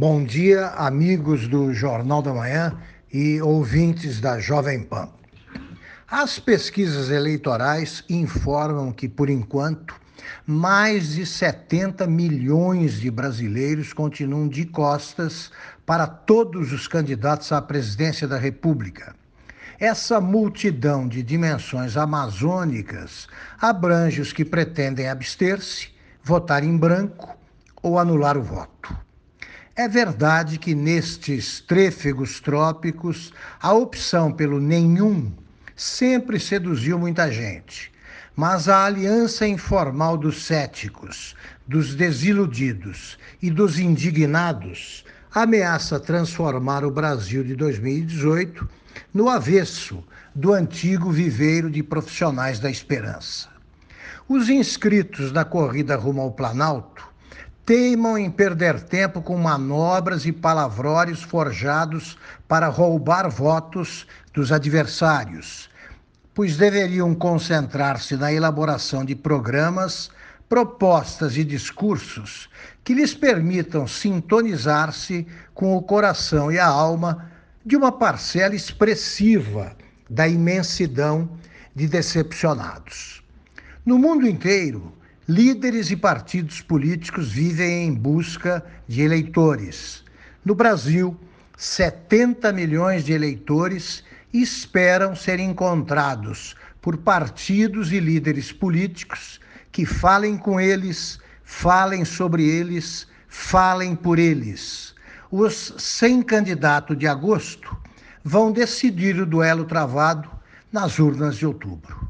Bom dia, amigos do Jornal da Manhã e ouvintes da Jovem Pan. As pesquisas eleitorais informam que, por enquanto, mais de 70 milhões de brasileiros continuam de costas para todos os candidatos à presidência da República. Essa multidão de dimensões amazônicas abrange os que pretendem abster-se, votar em branco ou anular o voto. É verdade que nestes trêfegos trópicos a opção pelo nenhum sempre seduziu muita gente, mas a aliança informal dos céticos, dos desiludidos e dos indignados ameaça transformar o Brasil de 2018 no avesso do antigo viveiro de profissionais da esperança. Os inscritos na corrida rumo ao Planalto teimam em perder tempo com manobras e palavrórios forjados para roubar votos dos adversários, pois deveriam concentrar-se na elaboração de programas, propostas e discursos que lhes permitam sintonizar-se com o coração e a alma de uma parcela expressiva da imensidão de decepcionados. No mundo inteiro, Líderes e partidos políticos vivem em busca de eleitores. No Brasil, 70 milhões de eleitores esperam ser encontrados por partidos e líderes políticos que falem com eles, falem sobre eles, falem por eles. Os sem candidato de agosto vão decidir o duelo travado nas urnas de outubro.